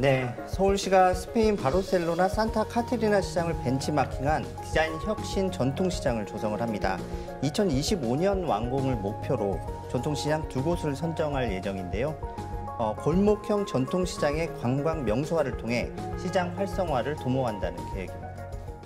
네, 서울시가 스페인 바르셀로나 산타 카트리나 시장을 벤치마킹한 디자인 혁신 전통시장을 조성을 합니다. 2025년 완공을 목표로 전통시장 두 곳을 선정할 예정인데요. 어, 골목형 전통시장의 관광 명소화를 통해 시장 활성화를 도모한다는 계획입니다.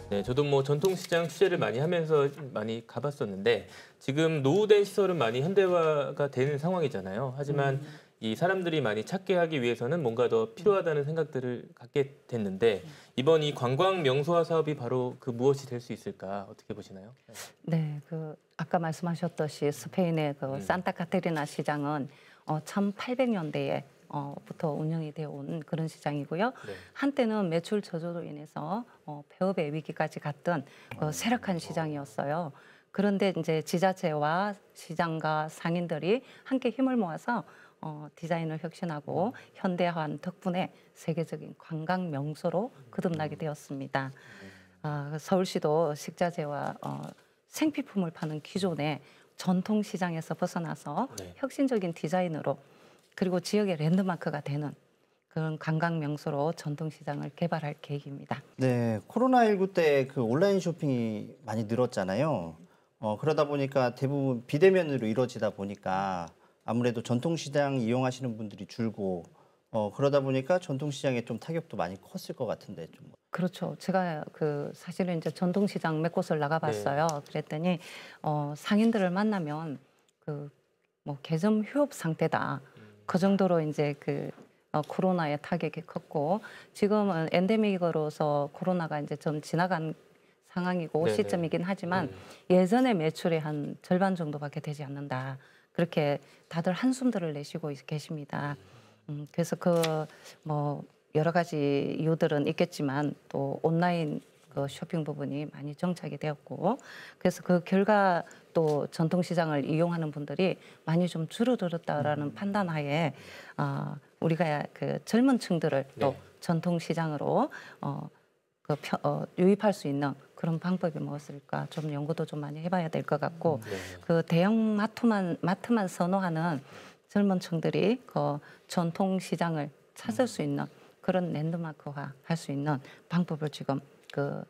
네, 저도 뭐 전통시장 취재를 많이 하면서 많이 가봤었는데 지금 노후된 시설은 많이 현대화가 되는 상황이잖아요. 하지만 음. 이 사람들이 많이 찾게 하기 위해서는 뭔가 더 필요하다는 생각들을 갖게 됐는데 이번 이 관광 명소화 사업이 바로 그 무엇이 될 수 있을까 어떻게 보시나요? 네, 그 아까 말씀하셨듯이 스페인의 그 음. 산타카테리나 시장은 어, 1800년대에 어, 부터 운영이 되어 온 그런 시장이고요. 네. 한때는 매출 저조로 인해서 어, 폐업의 위기까지 갔던 그 세력한 아, 시장이었어요. 그런데 이제 지자체와 시장과 상인들이 함께 힘을 모아서 어, 디자인을 혁신하고 음. 현대화한 덕분에 세계적인 관광 명소로 거듭나게 음. 되었습니다. 어, 서울시도 식자재와 어, 생필품을 파는 기존의 전통 시장에서 벗어나서 네. 혁신적인 디자인으로 그리고 지역의 랜드마크가 되는 그런 관광 명소로 전통 시장을 개발할 계획입니다. 네, 코로나19 때 그 온라인 쇼핑이 많이 늘었잖아요. 어, 그러다 보니까 대부분 비대면으로 이루어지다 보니까 아무래도 전통 시장 이용하시는 분들이 줄고 어, 그러다 보니까 전통시장에 좀 타격도 많이 컸을 것 같은데 좀. 그렇죠. 제가 그 사실은 이제 전통시장 몇 곳을 나가봤어요. 네. 그랬더니 어, 상인들을 만나면 그 뭐 개점 휴업 상태다. 음. 그 정도로 이제 그 어, 코로나의 타격이 컸고 지금은 엔데믹으로서 코로나가 이제 좀 지나간 상황이고 네네. 시점이긴 하지만 네. 예전의 매출의 한 절반 정도밖에 되지 않는다. 그렇게 다들 한숨들을 내쉬고 계십니다. 음. 음, 그래서 그 뭐 여러 가지 이유들은 있겠지만 또 온라인 그 쇼핑 부분이 많이 정착이 되었고 그래서 그 결과 또 전통시장을 이용하는 분들이 많이 좀 줄어들었다라는 음. 판단하에 어, 우리가 그 젊은 층들을 네. 또 전통시장으로 어, 그 펴, 어, 유입할 수 있는 그런 방법이 무엇일까 좀 연구도 좀 많이 해봐야 될 것 같고 음, 네. 그 대형 마트만 마트만 선호하는 젊은 층들이 그 전통 시장을 찾을 음. 수 있는 그런 랜드마크화 할 수 있는 방법을 지금 그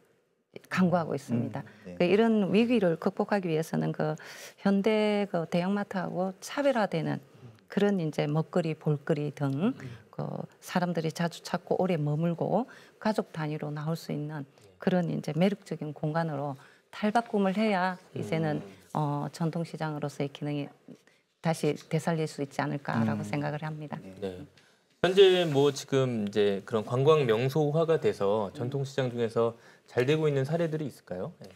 강구하고 있습니다. 음, 네. 그 이런 위기를 극복하기 위해서는 그 현대 그 대형마트하고 차별화되는 그런 이제 먹거리, 볼거리 등그 음. 사람들이 자주 찾고 오래 머물고 가족 단위로 나올 수 있는 그런 이제 매력적인 공간으로 탈바꿈을 해야 이제는 음. 어, 전통시장으로서의 기능이 다시 되살릴 수 있지 않을까라고 음. 생각을 합니다. 네. 네. 현재 뭐 지금 이제 그런 관광 명소화가 돼서 전통시장 중에서 잘 되고 있는 사례들이 있을까요? 네.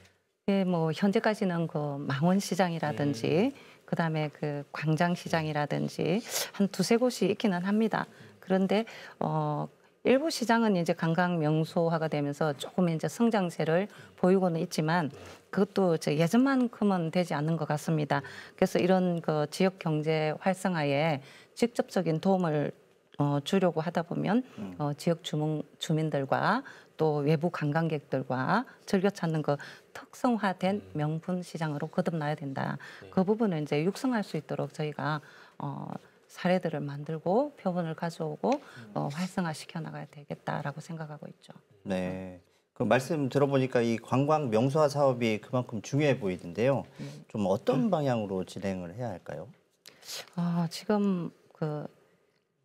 예, 뭐 현재까지는 그 망원시장이라든지 음. 그다음에 그 광장시장이라든지 한 두세 곳이 있기는 합니다. 그런데 어 일부 시장은 이제 관광 명소화가 되면서 조금 이제 성장세를 보이고는 있지만 그것도 예전만큼은 되지 않는 것 같습니다. 그래서 이런 그 지역 경제 활성화에 직접적인 도움을 어, 주려고 하다 보면 음. 어, 지역 주문 주민들과 또 외부 관광객들과 즐겨 찾는 그 특성화된 음. 명품 시장으로 거듭나야 된다. 네. 그 부분을 이제 육성할 수 있도록 저희가 어, 사례들을 만들고 표본을 가져오고 어, 활성화시켜 나가야 되겠다라고 생각하고 있죠. 네. 그 말씀 들어보니까 이 관광 명소화 사업이 그만큼 중요해 보이는데요. 좀 어떤 음. 방향으로 진행을 해야 할까요? 아, 지금 그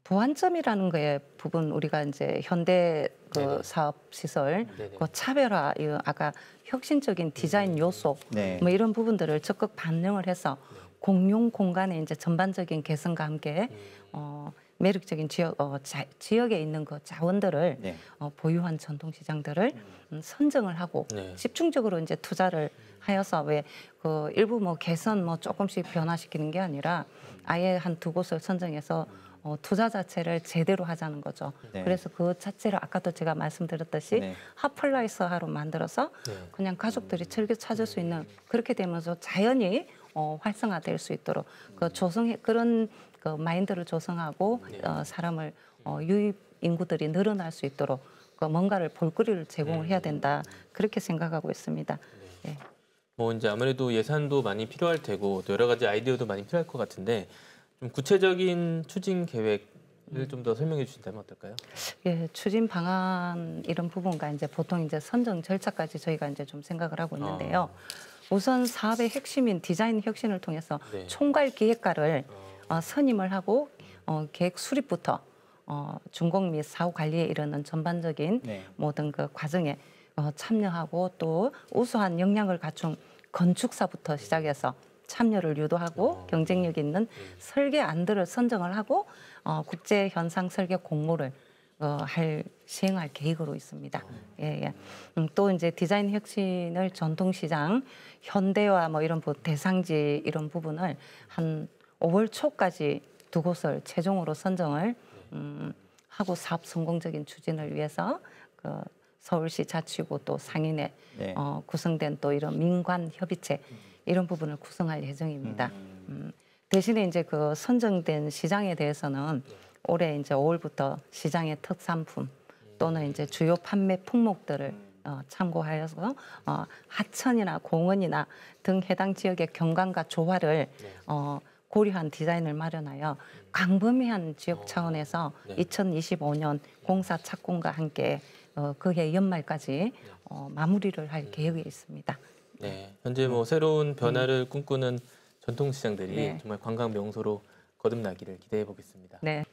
보완점이라는 거에 부분 우리가 이제 현대 그 네네. 사업 시설 네네. 네. 그 차별화 아까 혁신적인 디자인 네, 네, 요소 뭐 이런 부분들을 적극 반영을 해서 공용 공간의 이제 전반적인 개선과 함께 음. 어, 매력적인 지역 어, 자, 지역에 있는 그 자원들을 네. 어, 보유한 전통 시장들을 음, 음 선정을 하고 네. 집중적으로 이제 투자를 음. 하여서 왜 그 일부 뭐 개선 뭐 조금씩 변화시키는 게 아니라 음. 아예 한 두 곳을 선정해서 어, 투자 자체를 제대로 하자는 거죠. 네. 그래서 그 자체를 아까도 제가 말씀드렸듯이 네. 핫플라이스 하로 만들어서 네. 그냥 가족들이 즐겨 찾을 수 있는 그렇게 되면서 자연히 어, 활성화될 수 있도록 그 조성 해 그런 그 마인드를 조성하고 네. 어, 사람을 어, 유입 인구들이 늘어날 수 있도록 그 뭔가를 볼거리를 제공 해야 네. 된다 그렇게 생각하고 있습니다. 네. 예. 뭐 이제 아무래도 예산도 많이 필요할 테고 또 여러 가지 아이디어도 많이 필요할 것 같은데 좀 구체적인 추진 계획 네, 좀더 설명해 주신다면 어떨까요? 예, 추진 방안 이런 부분과 이제 보통 이제 선정 절차까지 저희가 이제 좀 생각을 하고 있는데요. 어. 우선 사업의 핵심인 디자인 혁신을 통해서 네. 총괄 기획가를 어. 아. 어, 선임을 하고 어, 계획 수립부터 어, 준공 및 사후 관리에 이르는 전반적인 네. 모든 그 과정에 어, 참여하고 또 우수한 역량을 갖춘 건축사부터 시작해서 참여를 유도하고 아. 경쟁력 있는 음. 설계 안들을 선정을 하고 어, 국제 현상 설계 공모를 어, 할 시행할 계획으로 있습니다. 아. 예, 예. 음, 또 이제 디자인 혁신을 전통 시장, 현대화 뭐 이런 대상지 이런 부분을 한 5월 초까지 두 곳을 최종으로 선정을 음, 하고 사업 성공적인 추진을 위해서 그 서울시 자치구 또 상인에 네. 어, 구성된 또 이런 민관 협의체 음. 이런 부분을 구성할 예정입니다. 음. 음, 대신에 이제 그 선정된 시장에 대해서는 예. 올해 이제 5월부터 시장의 특산품 예. 또는 이제 주요 판매 품목들을 음. 어, 참고하여서 어, 하천이나 공원이나 등 해당 지역의 경관과 조화를 네. 어, 고려한 디자인을 마련하여 광범위한 지역 어. 차원에서 2025년 공사 착공과 함께 어, 그해 연말까지 네. 어, 마무리를 할 계획이 있습니다. 네. 네, 현재 뭐 새로운 변화를 꿈꾸는 전통시장들이 네. 정말 관광 명소로 거듭나기를 기대해 보겠습니다. 네.